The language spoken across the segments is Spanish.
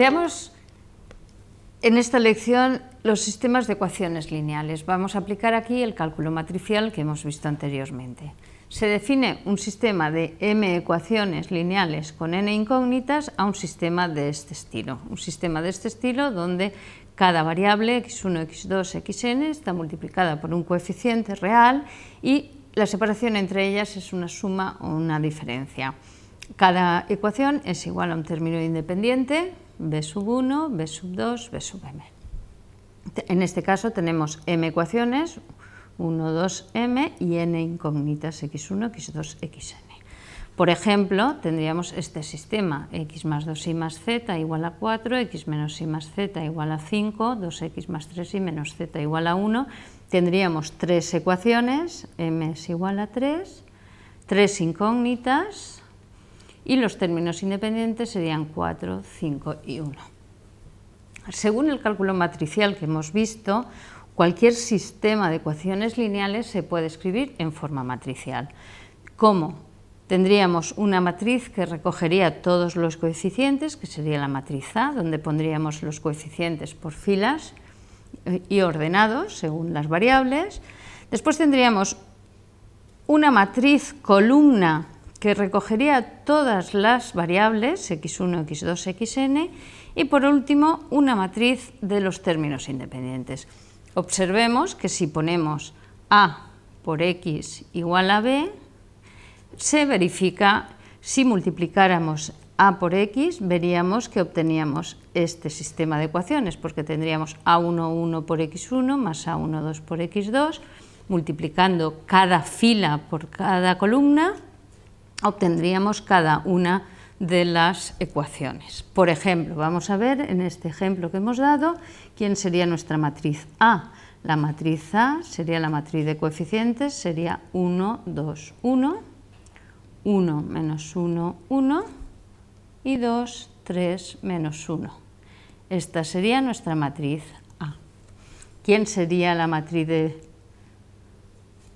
Veamos en esta lección los sistemas de ecuaciones lineales. Vamos a aplicar aquí el cálculo matricial que hemos visto anteriormente. Se define un sistema de m ecuaciones lineales con n incógnitas a un sistema de este estilo. Un sistema de este estilo donde cada variable x1, x2, xn está multiplicada por un coeficiente real y la separación entre ellas es una suma o una diferencia. Cada ecuación es igual a un término independiente b sub 1, b sub 2, b sub m. En este caso tenemos m ecuaciones, 1, 2, m y n incógnitas, x1, x2, xn. Por ejemplo, tendríamos este sistema, x más 2y más z igual a 4, x menos y más z igual a 5, 2x más 3y menos z igual a 1. Tendríamos tres ecuaciones, m es igual a 3, tres incógnitas, y los términos independientes serían 4, 5 y 1. Según el cálculo matricial que hemos visto, cualquier sistema de ecuaciones lineales se puede escribir en forma matricial. ¿Cómo? Tendríamos una matriz que recogería todos los coeficientes, que sería la matriz A, donde pondríamos los coeficientes por filas eh, y ordenados según las variables. Después tendríamos una matriz columna que recogería todas las variables x1, x2, xn y por último una matriz de los términos independientes. Observemos que si ponemos a por x igual a b, se verifica si multiplicáramos a por x, veríamos que obteníamos este sistema de ecuaciones, porque tendríamos a1, 1 por x1 más a1, 2 por x2, multiplicando cada fila por cada columna, obtendríamos cada una de las ecuaciones. Por ejemplo, vamos a ver en este ejemplo que hemos dado quién sería nuestra matriz A. La matriz A sería la matriz de coeficientes, sería 1, 2, 1, 1 menos 1, 1 y 2, 3 menos 1. Esta sería nuestra matriz A. ¿Quién sería la matriz de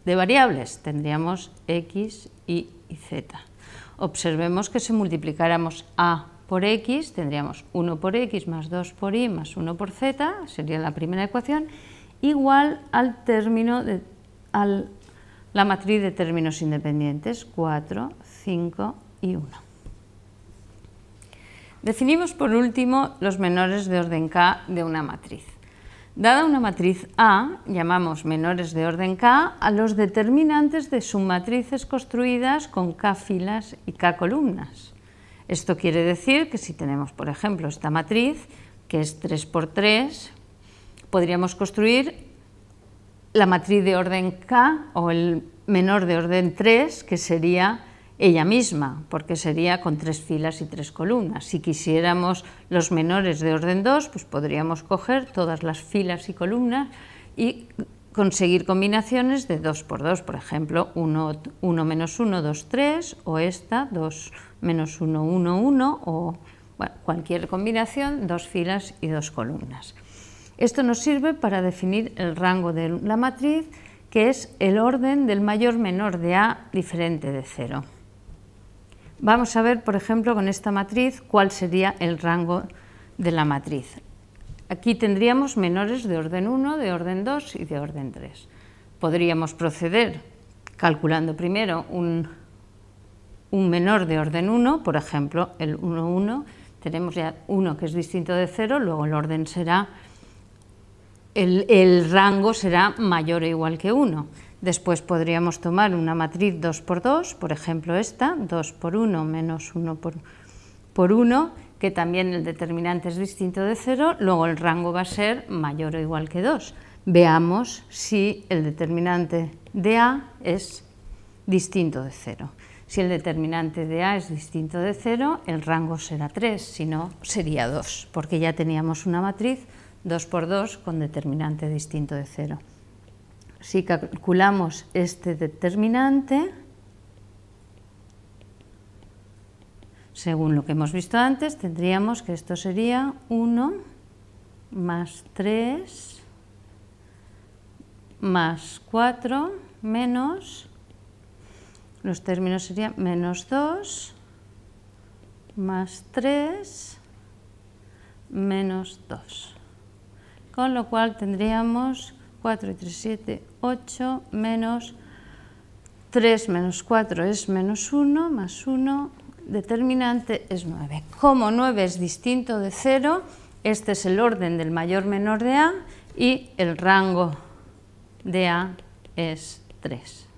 de variables, tendríamos x, y y z. Observemos que si multiplicáramos a por x, tendríamos 1 por x más 2 por y más 1 por z, sería la primera ecuación, igual al término de la matriz de términos independientes 4, 5 y 1. Definimos por último los menores de orden k de una matriz. Dada una matriz A, llamamos menores de orden K a los determinantes de submatrices construidas con K filas y K columnas. Esto quiere decir que si tenemos, por ejemplo, esta matriz, que es 3 por 3, podríamos construir la matriz de orden K o el menor de orden 3, que sería ella misma, porque sería con tres filas y tres columnas. Si quisiéramos los menores de orden 2, pues podríamos coger todas las filas y columnas y conseguir combinaciones de 2 por 2, por ejemplo, 1, menos 1, 2, 3, o esta, 2 menos 1, 1, 1, o cualquier combinación, dos filas y dos columnas. Esto nos sirve para definir el rango de la matriz, que es el orden del mayor menor de A diferente de 0. Vamos a ver, por ejemplo, con esta matriz cuál sería el rango de la matriz. Aquí tendríamos menores de orden 1, de orden 2 y de orden 3. Podríamos proceder calculando primero un, menor de orden 1, por ejemplo, el 1, 1, tenemos ya 1 que es distinto de 0, luego el orden será, el rango será mayor o igual que 1. Después podríamos tomar una matriz 2 por 2, por ejemplo esta, 2 por 1 menos 1 por, 1, que también el determinante es distinto de 0, luego el rango va a ser mayor o igual que 2. Veamos si el determinante de A es distinto de 0. Si el determinante de A es distinto de 0, el rango será 3, si no sería 2, porque ya teníamos una matriz 2 por 2 con determinante distinto de 0 si calculamos este determinante, según lo que hemos visto antes, tendríamos que esto sería 1 más 3 más 4 menos, los términos serían menos 2 más 3 menos 2. Con lo cual tendríamos 4 y 3, 7, 8 menos 3 menos 4 es menos 1, más 1, determinante es 9. Como 9 es distinto de 0, este es el orden del mayor menor de A y el rango de A es 3.